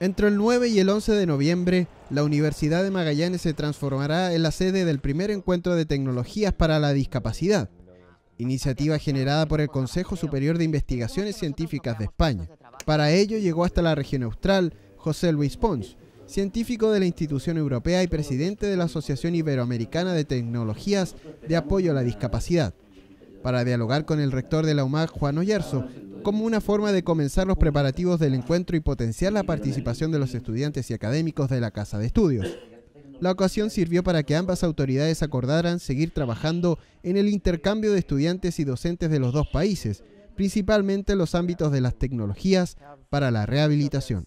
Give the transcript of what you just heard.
Entre el 9 y el 11 de noviembre, la Universidad de Magallanes se transformará en la sede del primer encuentro de tecnologías para la discapacidad, iniciativa generada por el Consejo Superior de Investigaciones Científicas de España. Para ello llegó hasta la región austral José Luis Pons, científico de la institución europea y presidente de la Asociación Iberoamericana de Tecnologías de Apoyo a la Discapacidad para dialogar con el rector de la UMAC, Juan Oyerzo, como una forma de comenzar los preparativos del encuentro y potenciar la participación de los estudiantes y académicos de la Casa de Estudios. La ocasión sirvió para que ambas autoridades acordaran seguir trabajando en el intercambio de estudiantes y docentes de los dos países, principalmente en los ámbitos de las tecnologías para la rehabilitación.